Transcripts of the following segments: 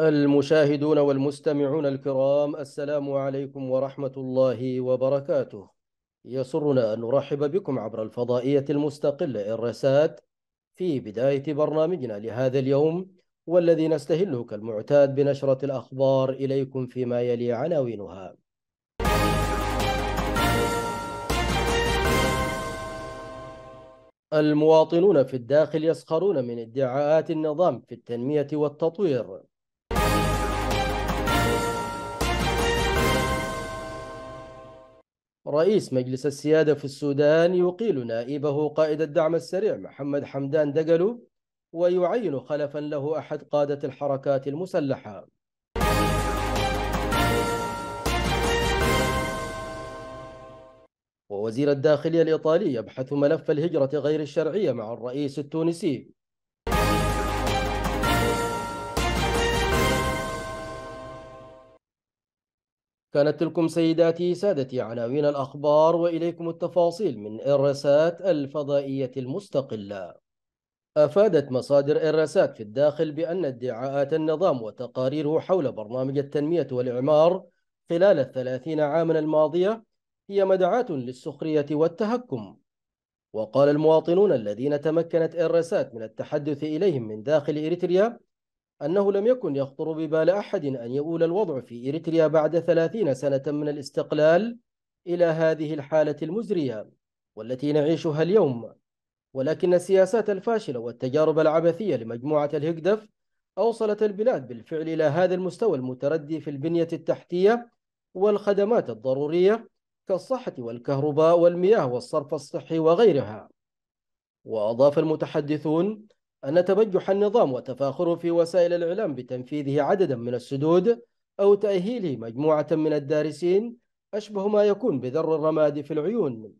المشاهدون والمستمعون الكرام السلام عليكم ورحمة الله وبركاته يسرنا أن نرحب بكم عبر الفضائية المستقلة الرسات في بداية برنامجنا لهذا اليوم والذي نستهله كالمعتاد بنشرة الأخبار إليكم فيما يلي عناوينها المواطنون في الداخل يسخرون من ادعاءات النظام في التنمية والتطوير رئيس مجلس السيادة في السودان يقيل نائبه قائد الدعم السريع محمد حمدان دقلو ويعين خلفا له أحد قادة الحركات المسلحة ووزير الداخلية الإيطالي يبحث ملف الهجرة غير الشرعية مع الرئيس التونسي كانت تلكم سيداتي سادتي عناوين الأخبار وإليكم التفاصيل من إرسات الفضائية المستقلة أفادت مصادر إرسات في الداخل بأن ادعاءات النظام وتقاريره حول برنامج التنمية والإعمار خلال الثلاثين عاما الماضية هي مدعاة للسخرية والتهكم وقال المواطنون الذين تمكنت إرسات من التحدث إليهم من داخل إريتريا أنه لم يكن يخطر ببال أحد أن يؤول الوضع في إريتريا بعد ثلاثين سنة من الاستقلال إلى هذه الحالة المزرية والتي نعيشها اليوم ولكن السياسات الفاشلة والتجارب العبثية لمجموعة الهجدف أوصلت البلاد بالفعل إلى هذا المستوى المتردي في البنية التحتية والخدمات الضرورية كالصحة والكهرباء والمياه والصرف الصحي وغيرها وأضاف المتحدثون أن تبجح النظام وتفاخره في وسائل الإعلام بتنفيذه عددا من السدود أو تأهيله مجموعة من الدارسين أشبه ما يكون بذر الرماد في العيون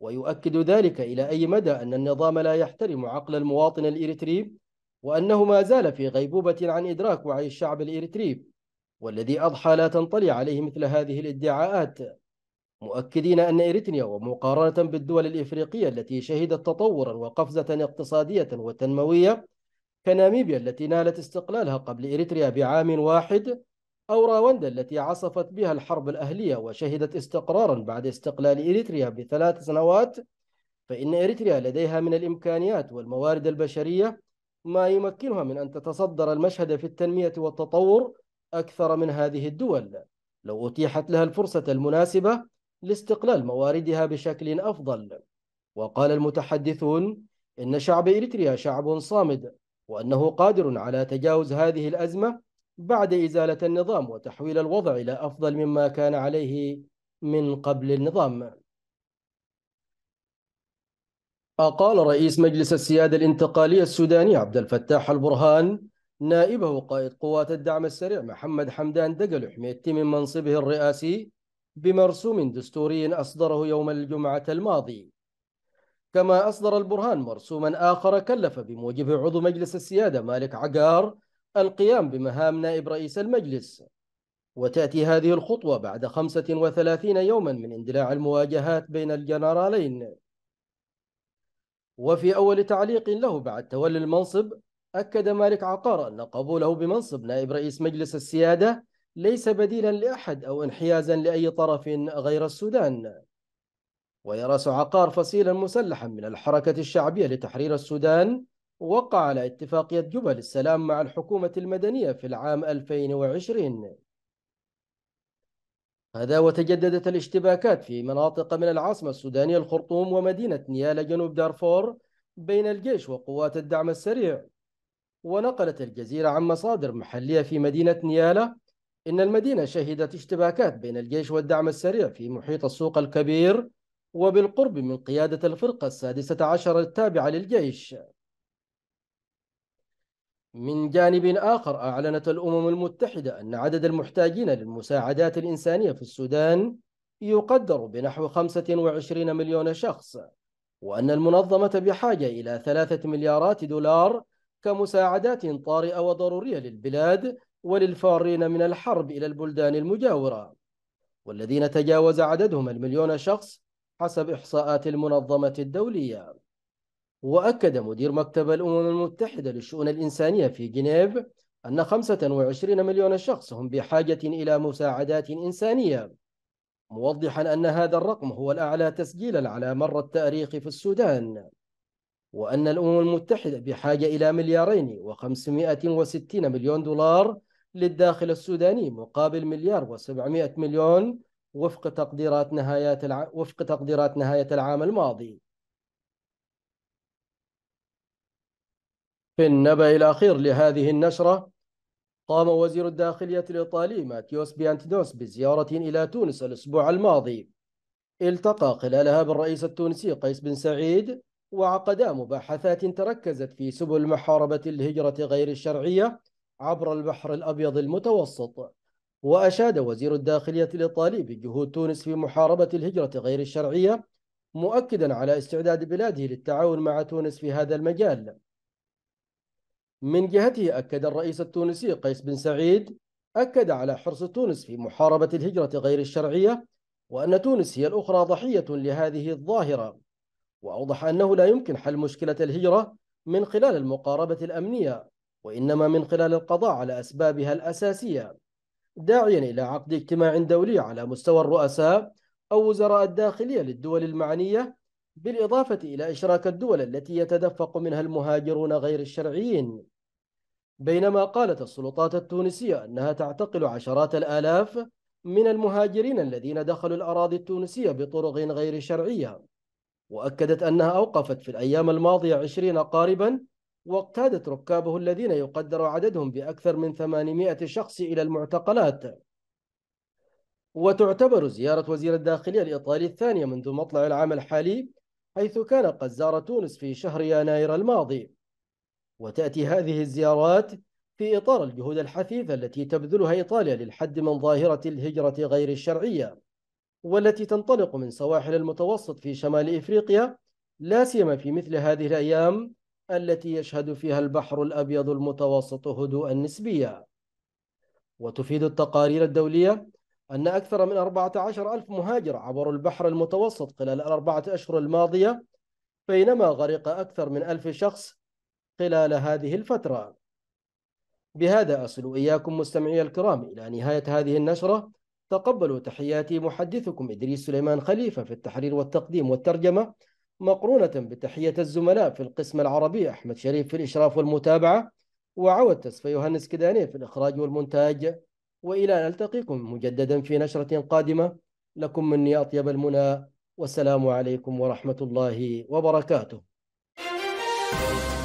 ويؤكد ذلك إلى أي مدى أن النظام لا يحترم عقل المواطن الإريتري وأنه ما زال في غيبوبة عن إدراك وعي الشعب الإريتري والذي أضحى لا تنطلي عليه مثل هذه الادعاءات مؤكدين أن إريتريا ومقارنة بالدول الإفريقية التي شهدت تطورا وقفزة اقتصادية وتنموية كناميبيا التي نالت استقلالها قبل إريتريا بعام واحد أو راوندا التي عصفت بها الحرب الأهلية وشهدت استقرارا بعد استقلال إريتريا بثلاث سنوات فإن إريتريا لديها من الإمكانيات والموارد البشرية ما يمكنها من أن تتصدر المشهد في التنمية والتطور أكثر من هذه الدول لو أتيحت لها الفرصة المناسبة لاستقلال مواردها بشكل أفضل وقال المتحدثون إن شعب إريتريا شعب صامد وأنه قادر على تجاوز هذه الأزمة بعد إزالة النظام وتحويل الوضع إلى أفضل مما كان عليه من قبل النظام أقال رئيس مجلس السيادة الانتقالية السوداني عبد الفتاح البرهان نائبه قائد قوات الدعم السريع محمد حمدان دقل حميتي من منصبه الرئاسي بمرسوم دستوري أصدره يوم الجمعة الماضي كما أصدر البرهان مرسوما آخر كلف بموجبه عضو مجلس السيادة مالك عقار القيام بمهام نائب رئيس المجلس وتأتي هذه الخطوة بعد 35 يوما من اندلاع المواجهات بين الجنرالين وفي أول تعليق له بعد تولي المنصب أكد مالك عقار أن قبوله بمنصب نائب رئيس مجلس السيادة ليس بديلا لأحد أو انحيازا لأي طرف غير السودان ويرى سعقار فصيلا مسلحا من الحركة الشعبية لتحرير السودان وقع على اتفاقية جبل السلام مع الحكومة المدنية في العام 2020 هذا وتجددت الاشتباكات في مناطق من العاصمة السودانية الخرطوم ومدينة نيالا جنوب دارفور بين الجيش وقوات الدعم السريع ونقلت الجزيرة عن مصادر محلية في مدينة نيالا إن المدينة شهدت اشتباكات بين الجيش والدعم السريع في محيط السوق الكبير وبالقرب من قيادة الفرقة السادسة عشر التابعة للجيش من جانب آخر أعلنت الأمم المتحدة أن عدد المحتاجين للمساعدات الإنسانية في السودان يقدر بنحو 25 مليون شخص وأن المنظمة بحاجة إلى ثلاثة مليارات دولار كمساعدات طارئة وضرورية للبلاد وللفارين من الحرب إلى البلدان المجاورة والذين تجاوز عددهم المليون شخص حسب إحصاءات المنظمة الدولية وأكد مدير مكتب الأمم المتحدة للشؤون الإنسانية في جنيف أن 25 مليون شخص هم بحاجة إلى مساعدات إنسانية موضحا أن هذا الرقم هو الأعلى تسجيلا على مر التاريخ في السودان وأن الأمم المتحدة بحاجة إلى مليارين وخمسمائة وستين مليون دولار للداخل السوداني مقابل مليار وسبعمائة مليون وفق تقديرات نهايات الع... وفق تقديرات نهاية العام الماضي في النبأ الأخير لهذه النشرة قام وزير الداخلية الإيطالي ماتيوس بيانتيدوس بزيارة إلى تونس الأسبوع الماضي التقى خلالها بالرئيس التونسي قيس بن سعيد وعقدا مباحثات تركزت في سبل محاربة الهجرة غير الشرعية عبر البحر الأبيض المتوسط وأشاد وزير الداخلية الإيطالي بجهود تونس في محاربة الهجرة غير الشرعية مؤكدا على استعداد بلاده للتعاون مع تونس في هذا المجال من جهته أكد الرئيس التونسي قيس بن سعيد أكد على حرص تونس في محاربة الهجرة غير الشرعية وأن تونس هي الأخرى ضحية لهذه الظاهرة وأوضح أنه لا يمكن حل مشكلة الهجرة من خلال المقاربة الأمنية وإنما من خلال القضاء على أسبابها الأساسية داعيا إلى عقد اجتماع دولي على مستوى الرؤساء أو وزراء الداخلية للدول المعنية بالإضافة إلى إشراك الدول التي يتدفق منها المهاجرون غير الشرعيين بينما قالت السلطات التونسية أنها تعتقل عشرات الآلاف من المهاجرين الذين دخلوا الأراضي التونسية بطرق غير شرعية وأكدت أنها أوقفت في الأيام الماضية 20 قاربا واقتادت ركابه الذين يقدر عددهم بأكثر من 800 شخص إلى المعتقلات وتعتبر زيارة وزير الداخلية الإيطالي الثانية منذ مطلع العام الحالي حيث كان قد زار تونس في شهر يناير الماضي وتأتي هذه الزيارات في إطار الجهود الحثيثة التي تبذلها إيطاليا للحد من ظاهرة الهجرة غير الشرعية والتي تنطلق من سواحل المتوسط في شمال إفريقيا لا سيما في مثل هذه الأيام التي يشهد فيها البحر الأبيض المتوسط هدوءا نسبيا وتفيد التقارير الدولية أن أكثر من 14 ألف مهاجر عبروا البحر المتوسط خلال الأربعة أشهر الماضية بينما غرق أكثر من ألف شخص خلال هذه الفترة بهذا أصل إياكم مستمعي الكرام إلى نهاية هذه النشرة تقبلوا تحياتي محدثكم إدريس سليمان خليفة في التحرير والتقديم والترجمة مقرونة بتحية الزملاء في القسم العربي أحمد شريف في الإشراف والمتابعة وعود تسفى يوهنس كداني في الإخراج والمونتاج وإلى أن ألتقيكم مجددا في نشرة قادمة لكم مني أطيب المنى والسلام عليكم ورحمة الله وبركاته